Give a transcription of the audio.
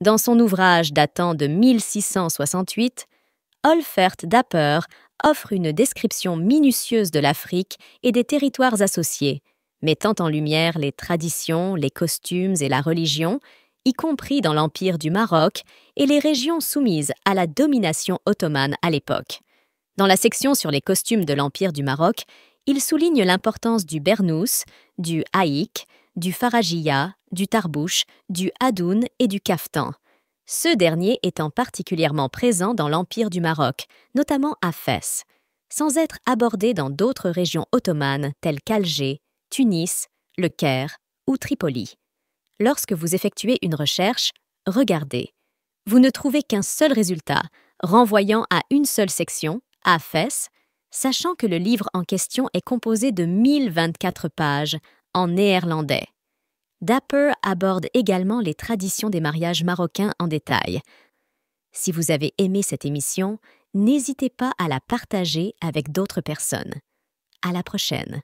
Dans son ouvrage datant de 1668, Olfert Dapper offre une description minutieuse de l'Afrique et des territoires associés, mettant en lumière les traditions, les costumes et la religion, y compris dans l'Empire du Maroc et les régions soumises à la domination ottomane à l'époque. Dans la section sur les costumes de l'Empire du Maroc, il souligne l'importance du bernous, du haïk, du farajia, du tarbouche, du hadoun et du kaftan. Ce dernier étant particulièrement présent dans l'Empire du Maroc, notamment à Fès, sans être abordé dans d'autres régions ottomanes telles qu'Alger, Tunis, le Caire ou Tripoli. Lorsque vous effectuez une recherche, regardez. Vous ne trouvez qu'un seul résultat, renvoyant à une seule section, à Fès, sachant que le livre en question est composé de 1024 pages en néerlandais. Dapper aborde également les traditions des mariages marocains en détail. Si vous avez aimé cette émission, n'hésitez pas à la partager avec d'autres personnes. À la prochaine.